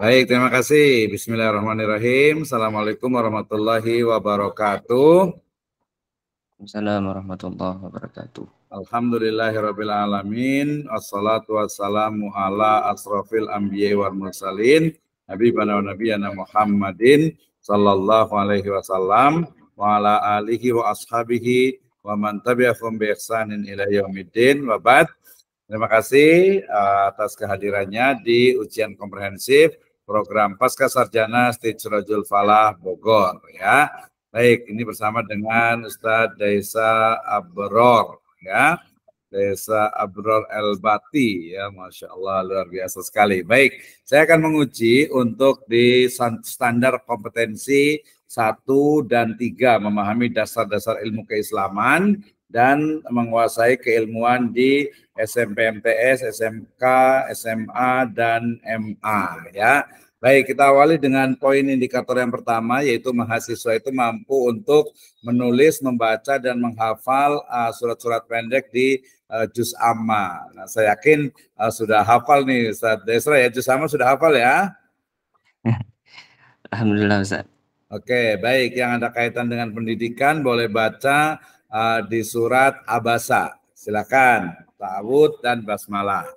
Baik, terima kasih. Bismillahirrahmanirrahim. Assalamualaikum warahmatullahi wabarakatuh. Assalamualaikum warahmatullahi wabarakatuh. Alhamdulillahirrahmanirrahim. Assalatu wassalamu ala asrafil anbiya wal mursalin Nabi bala wa nabiyana Muhammadin sallallahu alaihi wasallam wa ala alihi wa ashabihi wa man tabi'ahum bi ihsanin ila yaumiddin wa ba'd. Terima kasih uh, atas kehadirannya di ujian komprehensif program Pasca Sarjana Stage Rajul Falah Bogor ya. Baik, ini bersama dengan Ustadz Desa Abror ya. Desa Abror El Bati ya, masya Allah luar biasa sekali. Baik, saya akan menguji untuk di standar kompetensi satu dan tiga memahami dasar-dasar ilmu keislaman dan menguasai keilmuan di SMP/MTS, SMK, SMA dan MA ya. Baik, kita awali dengan poin indikator yang pertama yaitu mahasiswa itu mampu untuk menulis, membaca dan menghafal surat uh, surat-surat pendek di uh, juz amma. Nah, saya yakin uh, sudah hafal nih Ustaz Desra ya juz amma sudah hafal ya? Alhamdulillah Ustaz. Oke, baik yang ada kaitan dengan pendidikan boleh baca uh, di surat Abasa. Silakan, ta'awud dan basmalah.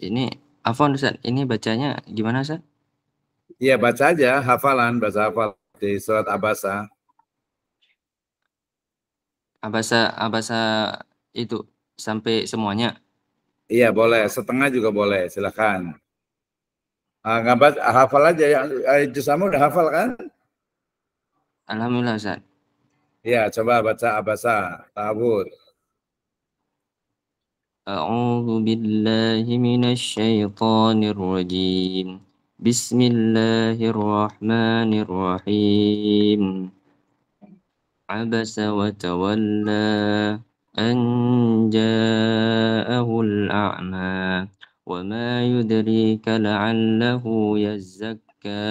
Ini Afon Ustaz, ini bacanya gimana Ustaz? Iya, baca aja hafalan, bahasa hafal di surat Abasa. Abasa Abasa itu sampai semuanya. Iya, boleh. Setengah juga boleh, silakan. Ah, uh, hafal aja ya. sama eh, udah hafal kan? Alhamdulillah Ustaz. يا شباب عبسا تعبود أعوذ بالله من الشيطان الرجيم بسم الله الرحمن الرحيم عبس وتولى أن جاءه الأعمى وما يدريك لعله يزكى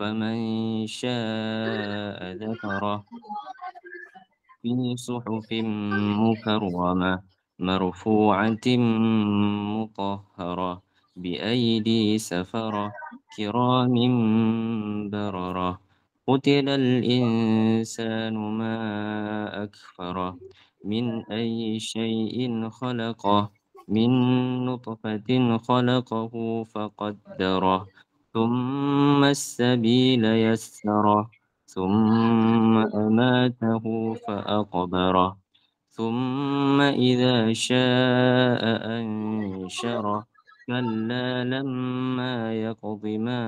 فمن شاء ذكره في صحف مكرمة مرفوعة مطهرة بأيدي سفرة كرام بررة قتل الإنسان ما أكفره من أي شيء خلقه من نطفة خلقه فقدره ثم السبيل يسره ثم أماته فأقبره ثم إذا شاء أنشره كلا لما يقض ما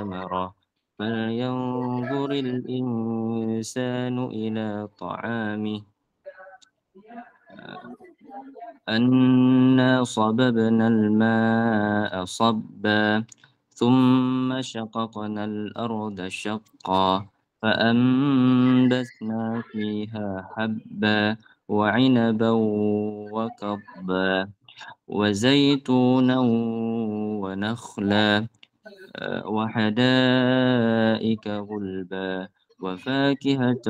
أمره فلينظر الإنسان إلى طعامه أنا صببنا الماء صبا ثم شققنا الأرض شقا فأنبتنا فيها حبا وعنبا وكبا وزيتونا ونخلا وحدائق غلبا وفاكهة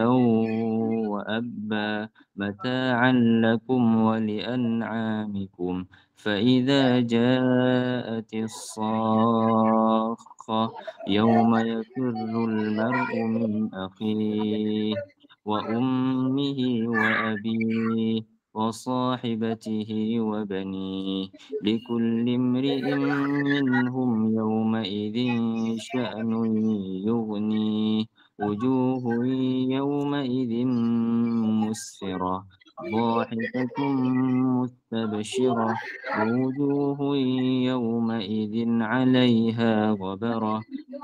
وأبا متاعا لكم ولأنعامكم فإذا جاءت الصاخة يوم يفر المرء من أخيه وأمه وأبيه وصاحبته وبنيه لكل امرئ منهم يومئذ شأن خاشرة ووجوه يومئذ عليها غبرة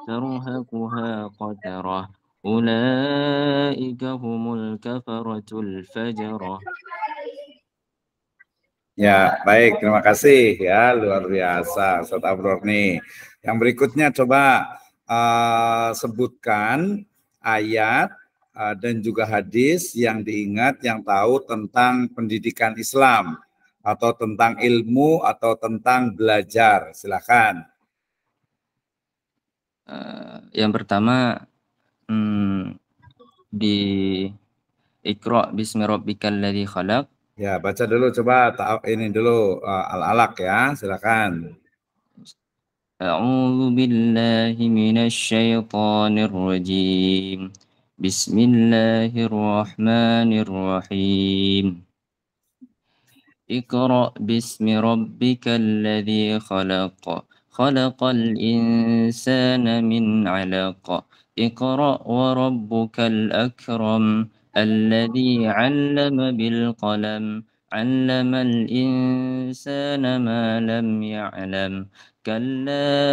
ترهقها قترة أولئك هم الكفرة الفجرة Ya, baik. Terima kasih ya, luar biasa Ustaz Abror nih. Yang berikutnya coba uh, sebutkan ayat uh, dan juga hadis yang diingat yang tahu tentang pendidikan Islam atau tentang ilmu atau tentang belajar. Silakan. Uh, yang pertama hmm, di ikro bismillahirrahmanirrahim khalaq. Ya, baca dulu coba ini dulu uh, al-alaq ya. Silakan. A'udzu billahi من الشيطان الرجيم اقرأ باسم ربك الذي خلق خلق الإنسان من علق اقرأ وربك الأكرم الذي علم بالقلم علم الإنسان ما لم يعلم كلا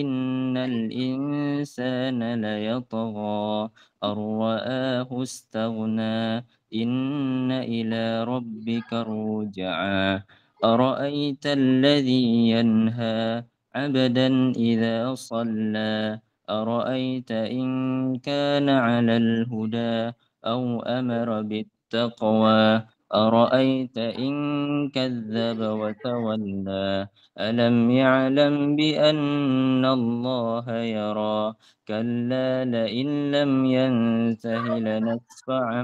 إن الإنسان ليطغى أن رآه استغنى إن إلى ربك الرجعى أرأيت الذي ينهى عبدا إذا صلى أرأيت إن كان على الهدى أو أمر بالتقوى أرأيت إن كذب وتولى ألم يعلم بأن الله يرى كلا لئن لم ينته لنسفعا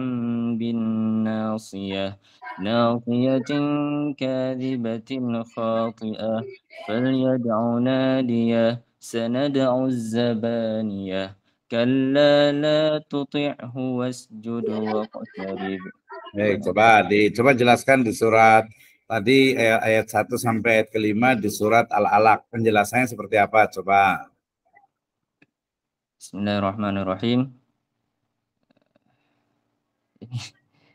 بالناصية ناصية كاذبة خاطئة فليدع ناديه سندع الزبانية كلا لا تطعه واسجد واقترب Baik, eh, coba di coba jelaskan di surat tadi eh, ayat, ayat 1 sampai ayat kelima di surat Al-Alaq. Penjelasannya seperti apa? Coba. Bismillahirrahmanirrahim.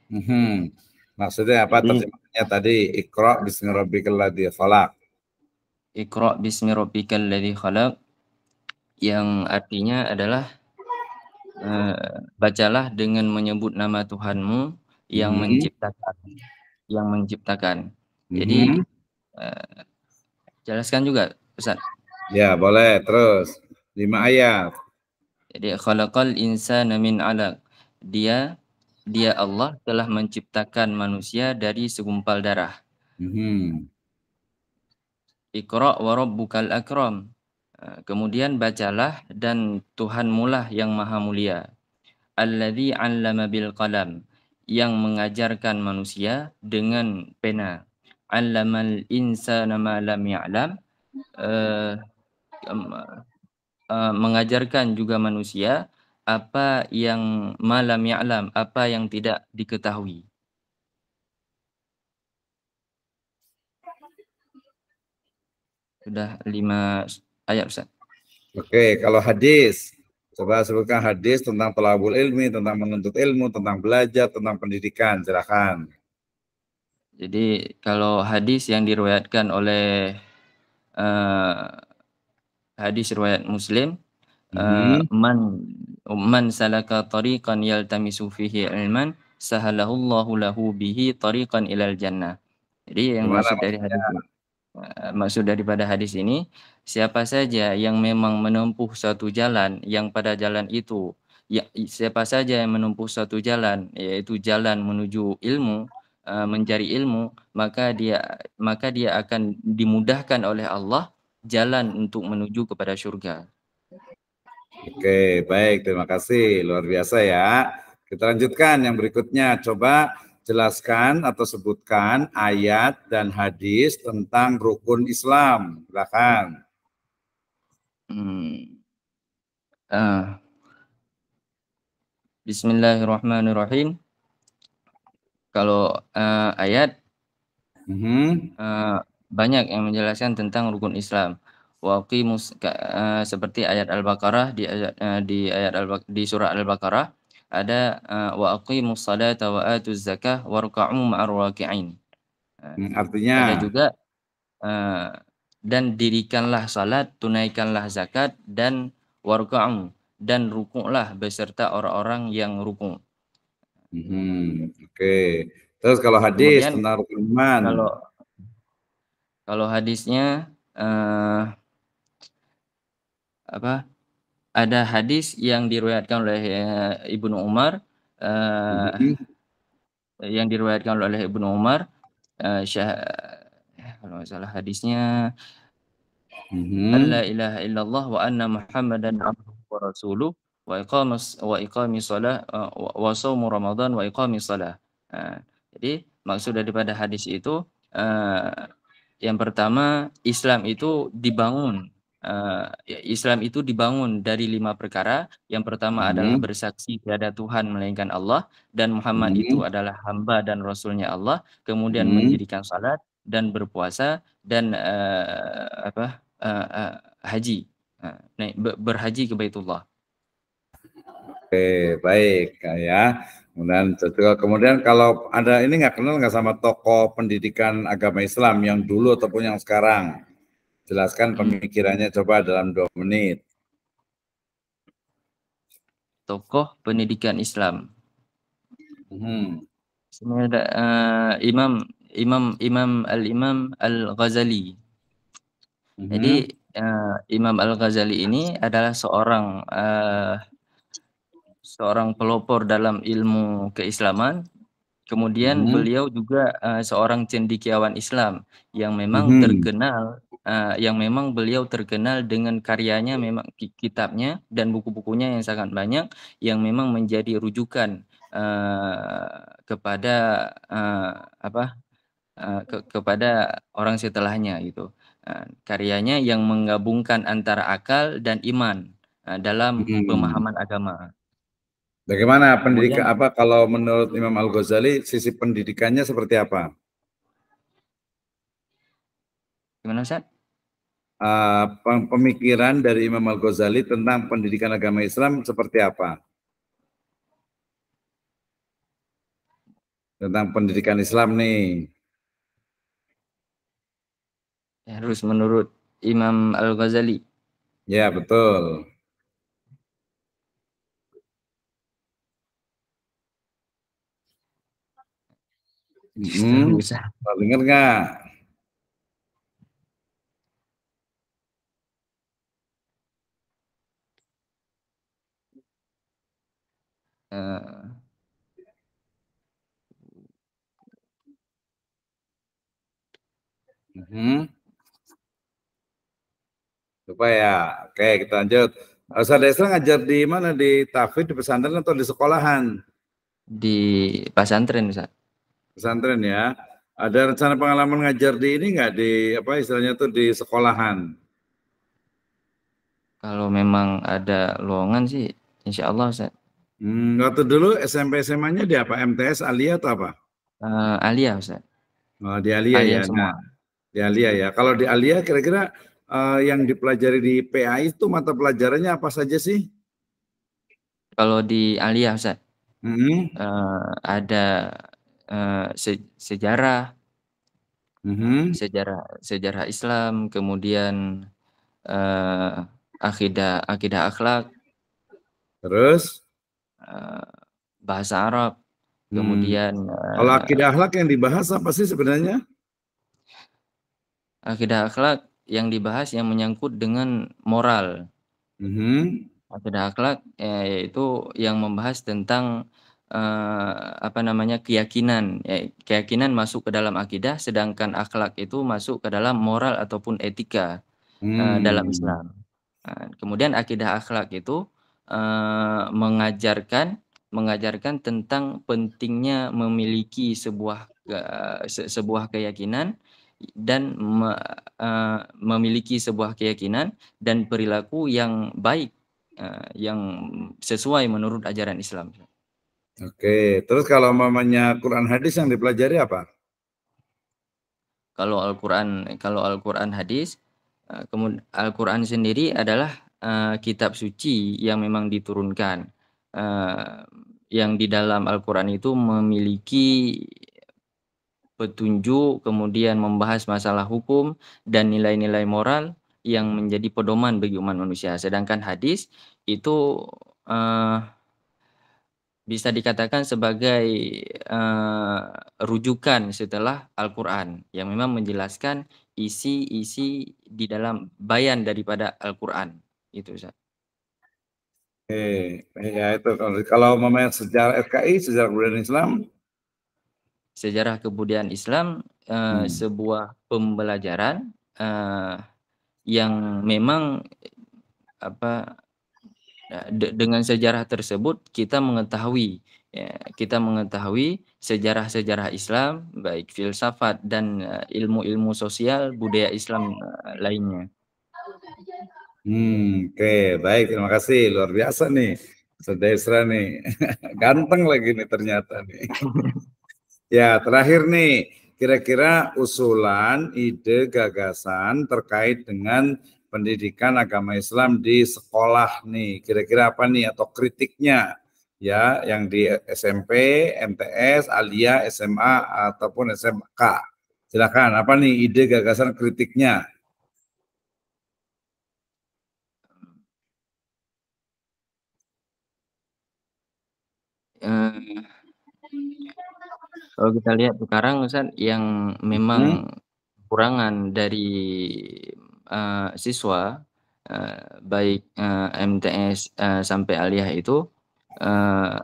Hmm. Maksudnya apa terjemahannya tadi? Iqra bismi rabbikal ladzi khalaq. Iqra bismi ladzi khalaq yang artinya adalah uh, bacalah dengan menyebut nama Tuhanmu yang hmm. menciptakan yang menciptakan. Hmm. Jadi hmm. uh, jelaskan juga Ustaz. Ya, boleh. Terus lima ayat. Jadi khalaqal insana min 'alaq. Dia dia Allah telah menciptakan manusia dari segumpal darah. Hmm. Iqra wa rabbukal akram. Eh, kemudian bacalah dan Tuhanmulah yang maha mulia. Alladzi 'allama bil qalam yang mengajarkan manusia dengan pena. alamal insana ma lam ya'lam. alam eh, eh, mengajarkan juga manusia apa yang malam alam apa yang tidak diketahui. Sudah lima ayat Ustaz. Oke, okay, kalau hadis Coba sebutkan hadis tentang telabul ilmi, tentang menuntut ilmu, tentang belajar, tentang pendidikan. Silakan. Jadi kalau hadis yang diriwayatkan oleh uh, hadis riwayat Muslim, hmm. uh, man man salaka tariqan yaltamisu fihi ilman sahalahu Allahu lahu bihi tariqan ilal jannah. Jadi yang Dimana maksud dari hadis Eh, maksud daripada hadis ini siapa saja yang memang menempuh suatu jalan yang pada jalan itu ya siapa saja yang menempuh suatu jalan yaitu jalan menuju ilmu eh, mencari ilmu maka dia maka dia akan dimudahkan oleh Allah jalan untuk menuju kepada surga. Oke, baik. Terima kasih. Luar biasa ya. Kita lanjutkan yang berikutnya. Coba jelaskan atau sebutkan ayat dan hadis tentang rukun Islam. Silakan. Hmm. Uh. Bismillahirrahmanirrahim. Kalau uh, ayat mm -hmm. uh, banyak yang menjelaskan tentang rukun Islam. Waqimus uh, seperti ayat Al-Baqarah di ayat uh, di ayat Al di surah Al-Baqarah ada uh, wa aqimus salata wa atuz zakah warka'u ma'ar raki'in. Uh, artinya ada juga uh, dan dirikanlah salat, tunaikanlah zakat dan warqa'u dan rukuklah beserta orang-orang yang rukuk. Hmm, oke. Okay. Terus kalau hadis Kemudian, tentang rukun iman. Kalau kalau hadisnya uh, apa? ada hadis yang diriwayatkan oleh uh, Ibnu Umar uh, mm -hmm. yang diriwayatkan oleh Ibnu Umar uh, syah, eh, kalau nggak salah hadisnya mm-hmm. la ilaha illallah wa anna muhammadan abduhu wa rasuluh wa iqamis wa iqami salah uh, wa, wa saumu ramadan wa iqami salah uh, nah, jadi maksud daripada hadis itu uh, yang pertama Islam itu dibangun uh, Islam itu dibangun dari lima perkara. Yang pertama hmm. adalah bersaksi tiada Tuhan melainkan Allah dan Muhammad hmm. itu adalah hamba dan rasulnya Allah. Kemudian hmm. mendirikan salat dan berpuasa dan uh, apa uh, uh, haji. uh, berhaji ke Baitullah. Oke, baik ya. Kemudian kemudian kalau ada ini nggak kenal nggak sama tokoh pendidikan agama Islam yang dulu ataupun yang sekarang? Jelaskan hmm. pemikirannya coba dalam dua menit. Tokoh pendidikan Islam. Hmm. ada uh, eh, Imam Imam Imam Al Imam Al Ghazali. Hmm. Jadi uh, Imam Al Ghazali ini adalah seorang uh, seorang pelopor dalam ilmu keislaman Kemudian -hmm. beliau juga uh, seorang cendikiawan Islam yang memang -hmm. terkenal uh, yang memang beliau terkenal dengan karyanya iya. memang kitabnya dan buku-bukunya yang sangat banyak yang memang menjadi rujukan uh, kepada uh, apa uh, ke kepada orang setelahnya gitu uh, karyanya yang menggabungkan antara akal dan iman uh, dalam hmm. pemahaman agama. Bagaimana pendidikan apa kalau menurut Imam Al Ghazali sisi pendidikannya seperti apa? Gimana Ustaz? uh, pemikiran dari Imam Al-Ghazali tentang pendidikan agama Islam seperti apa? Tentang pendidikan Islam nih. Harus ya, menurut Imam Al-Ghazali. Ya, betul. Hmm, dengar nggak? uh, mm -hmm. lupa ya oke kita lanjut Ustaz Desra ngajar di mana di tafid di pesantren atau di sekolahan di pesantren Ustaz pesantren ya ada rencana pengalaman ngajar di ini nggak di apa istilahnya tuh di sekolahan kalau memang ada luangan sih insya Allah Ustaz Hmm, waktu dulu SMP SMA-nya di apa? MTS Alia atau apa? Uh, Alia Ustaz. Oh, di Alia, Alia ya. Semua. Nah, di Alia ya. Kalau di Alia kira-kira uh, yang dipelajari di PAI itu mata pelajarannya apa saja sih? Kalau di Alia Ustaz. Mm -hmm. uh, ada uh, se sejarah. Mm -hmm. Sejarah sejarah Islam, kemudian uh, akidah akidah akhlak. Terus Eh, bahasa Arab, hmm. kemudian kalau eh, akidah akhlak yang dibahas apa sih sebenarnya? Akidah akhlak yang dibahas yang menyangkut dengan moral. hmm Akidah akhlak ya, yaitu yang membahas tentang Uh, apa namanya keyakinan. ya, keyakinan masuk ke dalam akidah, sedangkan akhlak itu masuk ke dalam moral ataupun etika hmm. uh, dalam Islam. uh, kemudian akidah akhlak itu Eh, mengajarkan mengajarkan tentang pentingnya memiliki sebuah uh, se sebuah keyakinan dan me, uh, memiliki sebuah keyakinan dan perilaku yang baik uh, yang sesuai menurut ajaran Islam. Oke, terus kalau mamanya Quran hadis yang dipelajari apa? Kalau Al-Qur'an kalau Al-Qur'an hadis kemudian Al-Qur'an sendiri adalah Eh, kitab suci yang memang diturunkan uh, yang di dalam Al-Qur'an itu memiliki petunjuk kemudian membahas masalah hukum dan nilai-nilai moral yang menjadi pedoman bagi umat manusia. Sedangkan hadis itu uh, bisa dikatakan sebagai uh, rujukan setelah Al-Qur'an yang memang menjelaskan isi-isi di dalam bayan daripada Al-Qur'an. Itu Ustaz. Eh, ya itu kalau memang sejarah FKI, sejarah kebudayaan Islam, sejarah kebudayaan Islam uh, hmm. sebuah pembelajaran uh, yang memang apa de dengan sejarah tersebut kita mengetahui ya, kita mengetahui sejarah-sejarah Islam baik filsafat dan eh, ilmu-ilmu uh, sosial budaya Islam uh, lainnya. Hmm, oke, okay. baik. Terima kasih. Luar biasa nih, Saudara nih. Ganteng lagi nih ternyata nih. ya, terakhir nih, kira-kira usulan, ide, gagasan terkait dengan pendidikan agama Islam di sekolah nih. Kira-kira apa nih atau kritiknya ya yang di SMP, MTS, Alia, SMA ataupun SMK. Silakan, apa nih ide, gagasan, kritiknya? Kalau kita lihat sekarang Ustaz yang memang hmm? kurangan dari uh, siswa uh, baik uh, eh, MTS uh, sampai aliyah itu uh,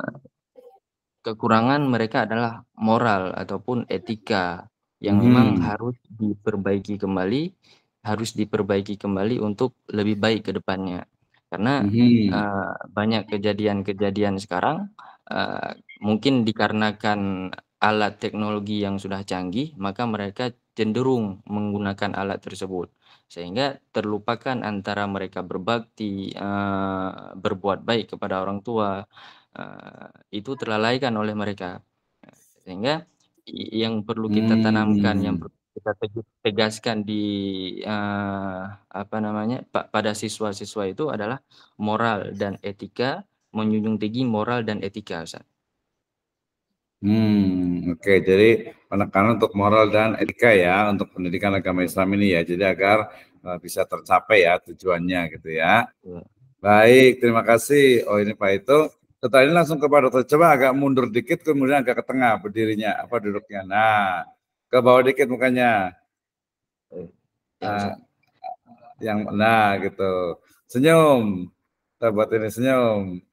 kekurangan mereka adalah moral ataupun etika yang hmm. memang harus diperbaiki kembali harus diperbaiki kembali untuk lebih baik ke depannya karena hmm. uh, banyak kejadian-kejadian sekarang uh, mungkin dikarenakan alat teknologi yang sudah canggih, maka mereka cenderung menggunakan alat tersebut sehingga terlupakan antara mereka berbakti, eh, berbuat baik kepada orang tua uh, itu terlalaikan oleh mereka sehingga yang perlu kita hmm. tanamkan, hmm. yang perlu kita tegaskan di uh, apa namanya pada siswa-siswa itu adalah moral dan etika, menjunjung tinggi moral dan etika, Ustaz. Hmm, oke. Okay. Jadi penekanan untuk moral dan etika ya untuk pendidikan agama Islam ini ya. Jadi agar uh, bisa tercapai ya tujuannya gitu ya. Hmm. Baik, terima kasih. Oh ini Pak itu. Setelah ini langsung kepada dokter. Coba agak mundur dikit, kemudian agak ke tengah berdirinya, apa duduknya. Nah, ke bawah dikit mukanya. Eh, nah, yang nah gitu. Senyum. Kita buat ini senyum.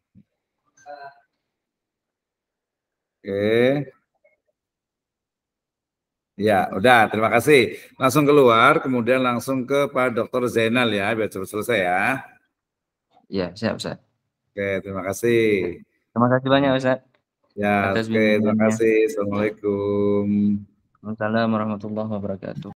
Oke. Ya, udah. Terima kasih. Langsung keluar, kemudian langsung ke Pak Dr. Zainal ya, biar cepat selesai ya. Ya, siap, Ustaz. Oke, terima kasih. Terima kasih banyak, Ustaz. Ya, oke, terima kasih. Assalamualaikum. Assalamualaikum warahmatullahi wabarakatuh.